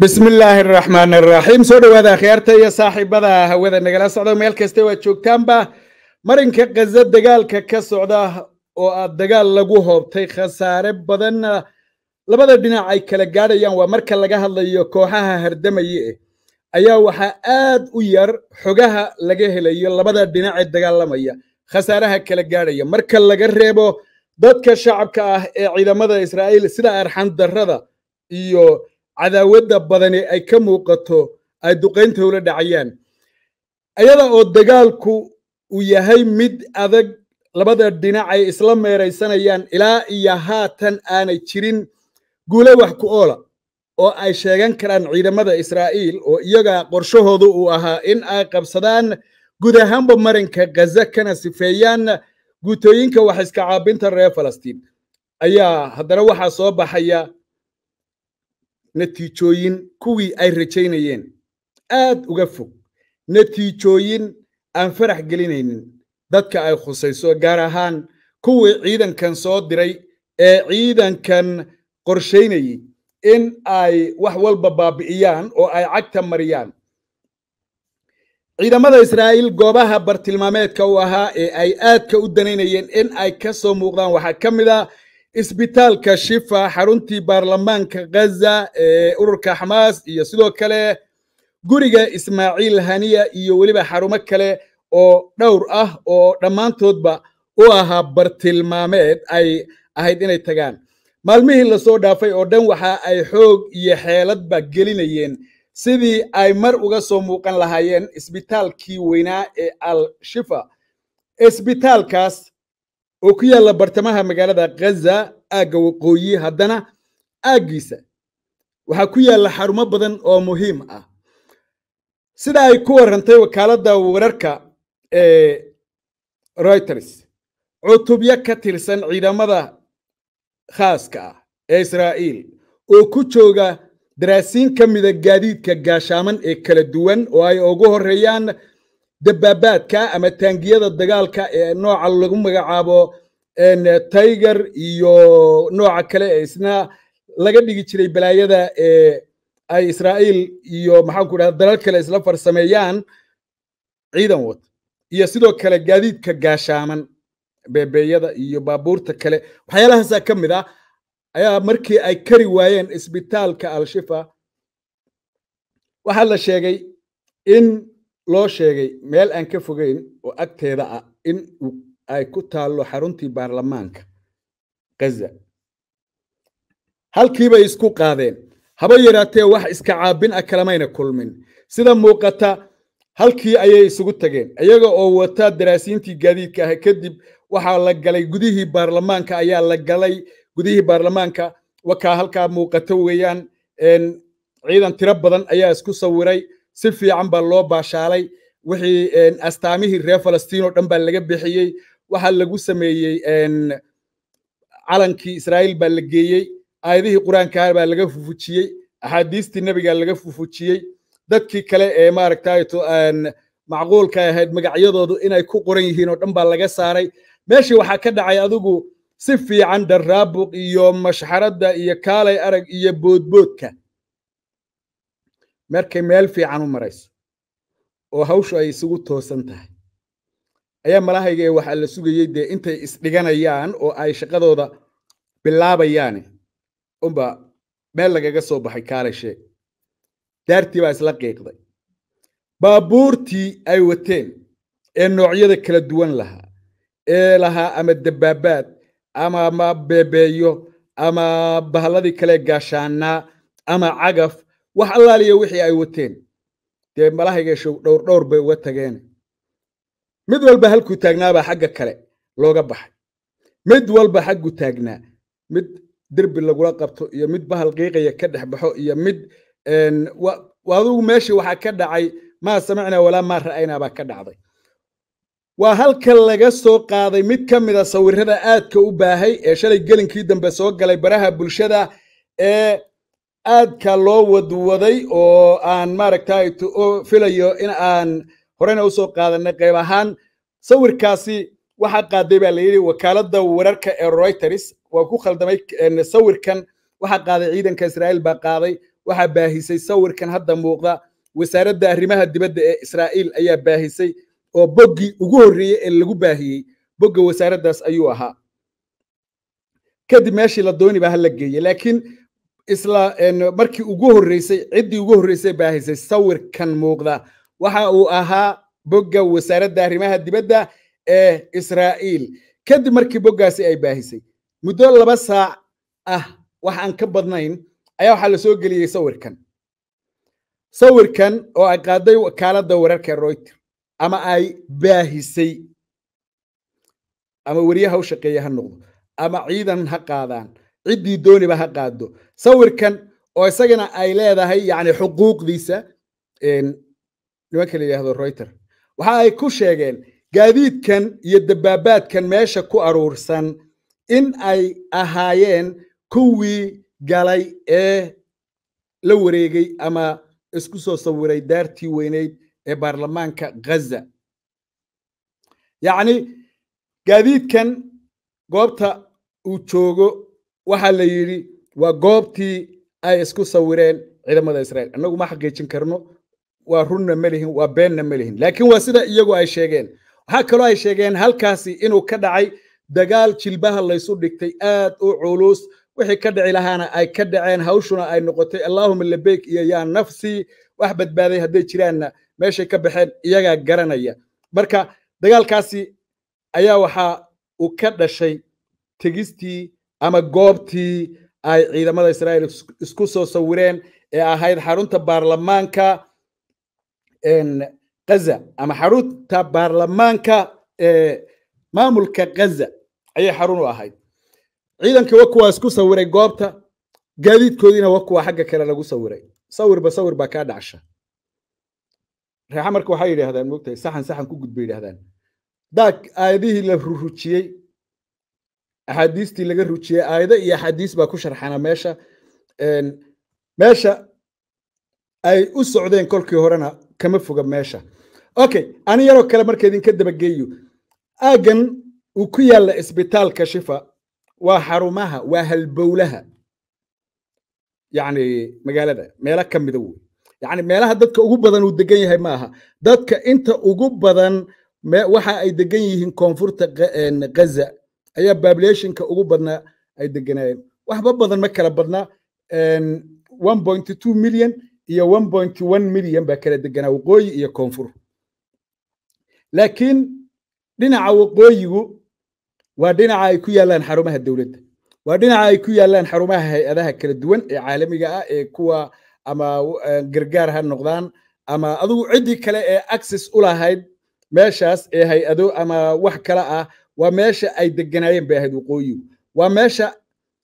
bismillaahi raxmaan araxiim soo dhowaada akhyaarta iyo saaxiibada hawada nagala socda meel kasta waad joogtaanba marinka khaza dagaalka ka socda oo aad dagaal lagu hoobtay khasaare badan labada dhinac ay kala gaadhayaan waa marka laga hadlayo kooxaha hardamaye eh ayaa waxaa aad u yar xogaha laga helayo labada dhinacee dagaalamaya khasaaraha kala gaadhaya marka laga reebo dadka shacabka ah ee ciidamada israa'iil sida arxan darrada iyo cadaawadda badani ay ka muuqato ay duqaynta ula dhacayaan ayada oo dagaalku uu yahay mid adag labada dhinac ay isla meeraysanayaan ilaa iyo haatan aanay jirin guule wax ku oola ah, oo ay sheegan karaan ciidamada israa'iil oo iyagaa qorshahoodu uu ahaa in ay qabsadaan guud ahaanba marinka ghaza kana sifeeyaan guutooyinka wax iska caabinta reer falastiin ayaa haddana waxaa soo baxaya natiijooyin kuwii ay rajaynayeen aad uga fog natiijooyin aan farax gelinaynin dadka ay khusayso gaar ahaan kuwii ciidankan soo diray ee ciidankan qorshaynayay in ay wax walba baabi'iyaan oo ay cagta mariyaan ciidamada israa'iil goobaha bartilmaameedka u ahaa ee ay aadka u danaynayeen in ay ka soo muuqdaan waxaa ka mid a ah isbitaalka shifa xaruntii baarlamaanka ghaza ee ururka xamaas iyo sidoo kale guriga ismaaciil haniya iyo weliba xarumo kale oo dhowr ah oo dhammaantoodba u ahaa bartilmaameed ay ahayd inay tagaan maalmihii lasoo dhaafay oo dhan waxa ay xoog iyo xeeladba gelinayeen sidii ay mar uga soo muuqan lahaayeen isbitaalkii weynaa ee al shifa isbitaalkaas oo ku yaalla bartamaha magaalada ghaza aagga waqooyi haddana aaggiisa waxaa ku yaalla xarumo badan oo muhiim ah sida ay ku warantay wakaaladda wararka ee reuters cutubyo ka tirsan ciidamada khaaska ah ee israa'iil oo ku jooga daraasiin ka mida gaadiidka gaashaaman ee kala duwan oo ay ugu horreeyaan dabaabaadka ama taangiyada dagaalka ee nooca lagu magacaabo tiger iyo nooca kale ee isna laga dhigi jiray balaayada ee ay israa'iil iyo maxaan ku dhahda dalal kale isla farsameeyaan ciidan wata iyo sidoo kale gaadiidka gaashaaman beebeeyada iyo baabuurta kale waxyaalahaasa ka mid ah ayaa markii ay kari waayeen isbitaalka al-shifa waxaa la sheegay in loo sheegay meel aan ka fogeyn oo agteeda ah in ay ku taallo xaruntii baarlamaanka halkii bay isku qaadeen haba yaraatee wax iska caabin ah kalamayna kulmin sida muuqata halkii ayay isugu tageen iyaga oo wata daraasiintii gaadiidka ah kadib waxaa la galay gudihii baarlamaanka ayaa la galay gudihii baarlamaanka wakaa halkaa muuqata weeyaan ciidan tiro badan ayaa isku sawiray si fiican baa loo baashaalay wixii astaamihii reer falastiin oo dhan baa laga bixiyey waxaa lagu sameeyey calankii israa'iil baa la geeyey aayadihii qur-aankaa baa laga fufujiyey axaadiistii nebigaa laga fufujiyey dadkii kale ee maaragtay macquulka ahayd magacyadoodu inay ku qoran yihiin oo dhan baa laga saaray meeshii waxaa ka dhacay adigu si fiican daraabuq iyo mashxaradda iyo kaalay arag iyo boodboodka markay meel fiican u marayso oo hawshu ay isugu toosan tahay ayaa malahayga waxaa la sugayey dee intay isdhiganayaan oo ay shaqadooda bilaabayaane unba meel lagaga soo baxay kaalay sheeg daartii baa isla qiiqday baabuurtii ay wateen ee noocyada kala duwan lahaa ee lahaa ama dabaabaad ama ma beebeeyo ama bahalladii kale gaashaanaa ama cagaf wax allaaliya wixii ay wateen dee malahayga show dhowr dhowr bay uga tageen mid walba halkuu taagnaabaa xagga kale looga baxay mid walba xagguu taagnaa mid derbi lagula qabto iyo mid bahal qiiqaya ka dhex baxo iyo mid adigu meeshii waxaa ka dhacay maa samicnaa walaa maa ra'aynaa ka dhacday waa halka laga soo qaaday mid ka mida sawirada aadka u baahay ee shalay gelinkii dambe soo galay baraha bulshada ee aadka loo wadwaday oo aan maaragta filayo in aan horena usoo qaadanay qayb ahaan sawirkaasi waxaa qaaday baa layidhi wakaaladda wararka ee reuters waa ku khaldamay sawirkan waxaa qaaday ciidanka israa'iil baa qaaday waxaa baahisay sawirkan hadda muuqda wasaaradda arrimaha dibadda ee israa'iil ayaa baahisay oo boggii ugu horreeyey ee lagu baahiyey bogga wasaaraddaas ayuu ahaa kadib meeshii la dooni baa ha la geeyey laakiin isla markii ugu horeysay ciddii ugu horreysay baahisay sawirkan muuqda waxa uu ahaa bogga wasaaradda arrimaha dibadda ee israa'iil kadib markii boggaasi ay baahisay muddo laba saac ah wax aan ka badnayn ayaa waxaa la soo geliyey sawirkan sawirkan oo ay qaaday wakaaladda wararka royter ama ay baahisay ama weriye ha u shaqeeya ha noqdo ama ciidan ha qaadaan ciddii dooniba ha qaado sawirkan oo isagana ay leedahay yani xuquuqdiisa nimanka la yidhahdo reuter waxa ay ku sheegeen gaadiidkan iyo dabaabaadkan meesha ku aruursan in ay ahaayeen kuwii galay ee la wareegay ama isku soo sawiray daartii weyneyd ee baarlamaanka ghaza yacni gaadiidkan goobta uu joogo waxaa la yidhi waa goobtii ay isku sawireen ciidamada israel annagu ma xaqiijin karno waa runna melihin waa beenna malihin laakiin waa sida iyagu ay sheegeen waxaa kaloo ay sheegeen halkaasi inuu ka dhacay dagaal jilbaha laysu dhigtay aad u culus wixii ka dhici lahaana ay ka dhaceen hawshuna ay noqotay allaahuma labeyk iyo yaa nafsii wax badbaaday hadday jiraanna meeshay ka baxeen iyagaa garanaya marka dagaalkaasi ayaa waxaa uu ka dhashay tegistii ama goobtii ay ciidamada israa'iil isku soo sawireen ee ahayd xarunta baarlamaanka gaza ama xarunta baarlamaanka e maamulka gaza ayay xarun u ahayd ciidankii wa kuwa isku sawiray goobta gaadiidkoodiina wa kuwaa xagga kale lagu sawiray sawirba sawir baa kaa dhacsha reexa marka waxay yidhaahdaan mogtahay saxan saxan ku gudba yidhaahdaan daag aayadihii la rurujiyey axaadiistii laga rujiyey aayado iyo axaadiis baa ku sharxana meesha meesha ay u socdeen kolkii horena kama foga meesha okay ani yaroo kale marka idinka dabageeyo aagan uu ku yaalla isbitaalka shifa waa xarumaha waa halbowlaha yacni magaalada meelo ka mida wey yacni meelaha dadka ugu badan uu degan yahay ma dadka inta ugu badan waxa ay degan yihiin koonfurta ghaza ayaa babulationka ugu badnaa ay deganaayeen waxba badan ma kala badnaa million iyo million baa kala deganaa waqooyi iyo koonfur laakiin dhinaca waqooyigu waa dhinaca ay ku yaallaan xarumaha dowladda waa dhinaca ay ku yaallaan xarumaha hay-adaha kala duwan ee caalamiga ah ee kuwa ama gargaar ha noqdaan ama adugu ciddii kale ee access u lahayd meeshaas ee hay-ado ama wax kale ah waa meesha ay deganaayeen bay ahayd waqooyigu waa meesha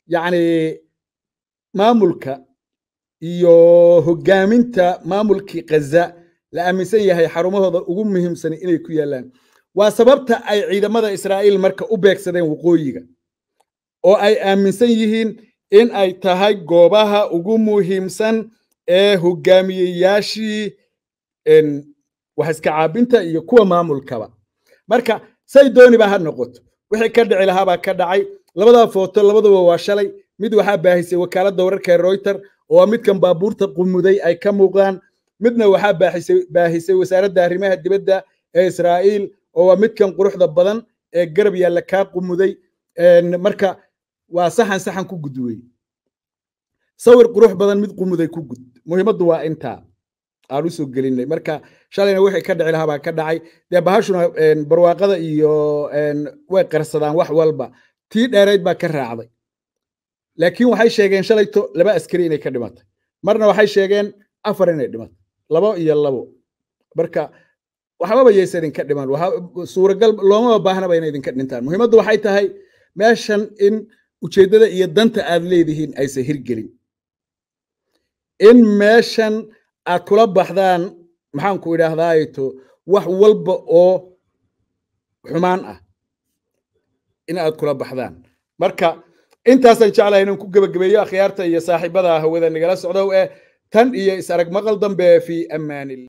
yani maamulka iyo hogaaminta maamulkii kaza la aaminsan yahay xarumahooda ugu muhiimsan inay ku yaalaan waa sababta ay ciidamada israa'iil marka u beegsadeen waqooyiga oo ay aaminsan yihiin in ay tahay goobaha ugu muhiimsan ee hogaamiyeyaashii waxiska caabinta iyo kuwa maamulkaba marka say dooniba ha noqoto wixii ka dhici lahaa baa ka dhacay labadaa footo labaduba waa shalay mid waxaa baahisay wakaaladda wararka ee royter oo midkan baabuurta qumuday ay ka muuqdaan midna waxaa baahisay wasaaradda arrimaha dibadda ee israa'iil oo waa midkan quruxda badan ee garab yaalla kaa qumuday marka waa saxan saxan ku gud sawir qurux badan mid qumuday ku gud muhiimaddu waa intaa aan usoo gelinay marka shalayna wixii ka dhici lahaa ka dhacay dee bahashuna barwaaqada iyo way qarsadaan wax walba tii dheerayd baa ka raacday laakiin waxay sheegeen shalayto laba askari inay ka dhimatay marna waxay sheegeen afar inay dhimatay labo iyo labo marka waxbaba yaysa idinka dhiman suuragal loomaba baahnaba inay idinka dhintaan muhiimaddu waxay tahay meeshan in ujeeddada iyo danta aad leedihiin aysan hirgelin in meeshan aad kula baxdaan maxaanku idhaahdaayeto wax walba oo xumaan ah in aad kula baxdaan marka intaasaan jeclahay inaan ku gebagabeeyo akhyaarta iyo saaxiibada hawada nagala socdow eh tan iyo is arag maqal dambe fi ammaanillah